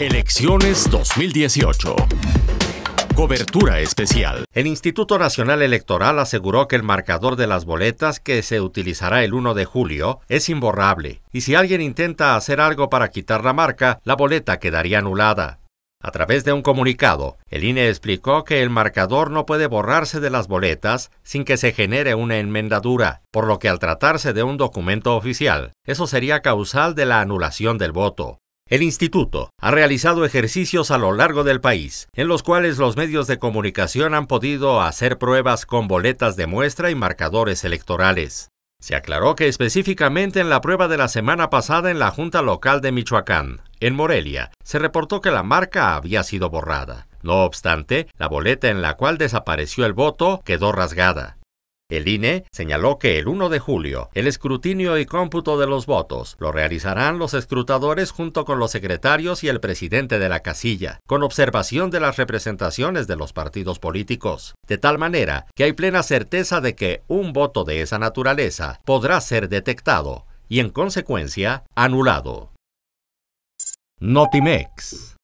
Elecciones 2018. Cobertura especial. El Instituto Nacional Electoral aseguró que el marcador de las boletas que se utilizará el 1 de julio es imborrable y si alguien intenta hacer algo para quitar la marca, la boleta quedaría anulada. A través de un comunicado, el INE explicó que el marcador no puede borrarse de las boletas sin que se genere una enmendadura, por lo que al tratarse de un documento oficial, eso sería causal de la anulación del voto. El instituto ha realizado ejercicios a lo largo del país, en los cuales los medios de comunicación han podido hacer pruebas con boletas de muestra y marcadores electorales. Se aclaró que específicamente en la prueba de la semana pasada en la Junta Local de Michoacán, en Morelia, se reportó que la marca había sido borrada. No obstante, la boleta en la cual desapareció el voto quedó rasgada. El INE señaló que el 1 de julio el escrutinio y cómputo de los votos lo realizarán los escrutadores junto con los secretarios y el presidente de la casilla, con observación de las representaciones de los partidos políticos, de tal manera que hay plena certeza de que un voto de esa naturaleza podrá ser detectado y en consecuencia anulado. Notimex